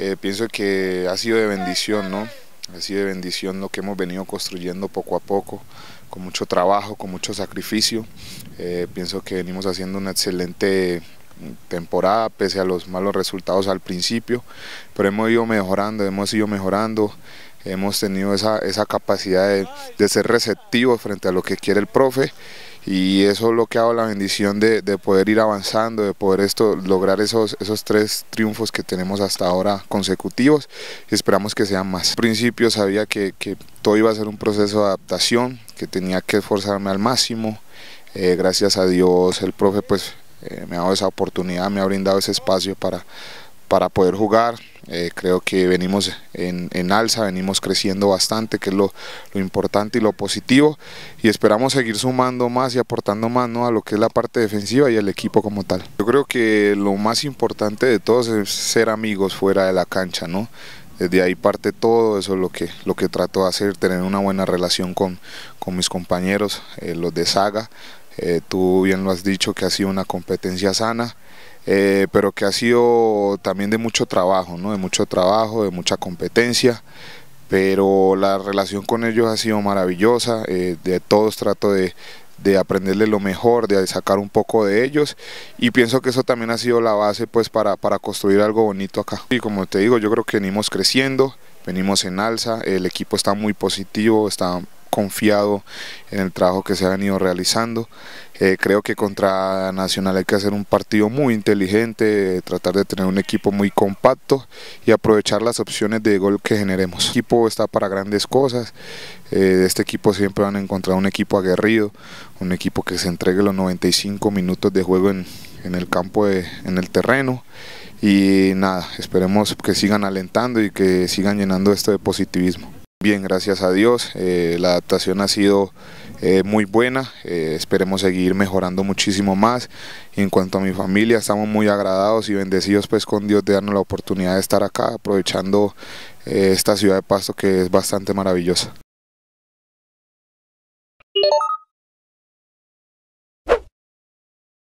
Eh, pienso que ha sido de bendición, ¿no? Ha sido de bendición lo que hemos venido construyendo poco a poco, con mucho trabajo, con mucho sacrificio. Eh, pienso que venimos haciendo una excelente temporada, pese a los malos resultados al principio, pero hemos ido mejorando, hemos ido mejorando, hemos tenido esa, esa capacidad de, ser receptivos frente a lo que quiere el profe y eso es lo que ha dado la bendición de, poder ir avanzando, de poder esto, lograr esos, esos tres triunfos que tenemos hasta ahora consecutivos y esperamos que sean más. Al principio sabía que, todo iba a ser un proceso de adaptación, que tenía que esforzarme al máximo, eh, gracias a Dios el profe pues eh, me ha dado esa oportunidad, me ha brindado ese espacio para, para poder jugar. Eh, creo que venimos en, alza, venimos creciendo bastante, que es lo, importante y lo positivo. Y esperamos seguir sumando más y aportando más a lo que es la parte defensiva y el equipo como tal. Yo creo que lo más importante de todos es ser amigos fuera de la cancha. ¿no? Desde ahí parte todo, eso es lo que, lo que trato de hacer, tener una buena relación con, mis compañeros, eh, los de Saga, eh, tú bien lo has dicho que ha sido una competencia sana, eh, pero que ha sido también de mucho trabajo, ¿no? de mucho trabajo, de mucha competencia, pero la relación con ellos ha sido maravillosa, eh, de todos trato de, de aprenderle lo mejor, de sacar un poco de ellos y pienso que eso también ha sido la base pues para, para construir algo bonito acá. Y como te digo, yo creo que venimos creciendo, venimos en alza, el equipo está muy positivo, está confiado en el trabajo que se ha venido realizando. Eh, creo que contra Nacional hay que hacer un partido muy inteligente, tratar de tener un equipo muy compacto y aprovechar las opciones de gol que generemos. El equipo está para grandes cosas, de eh, este equipo siempre van a encontrar un equipo aguerrido, un equipo que se entregue los 95 minutos de juego en, el campo, en el terreno y nada, esperemos que sigan alentando y que sigan llenando esto de positivismo. Bien, gracias a Dios. Eh, la adaptación ha sido eh, muy buena. Eh, esperemos seguir mejorando muchísimo más. en cuanto a mi familia, estamos muy agradados y bendecidos pues con Dios de darnos la oportunidad de estar acá, aprovechando esta ciudad de Pasto que es bastante maravillosa.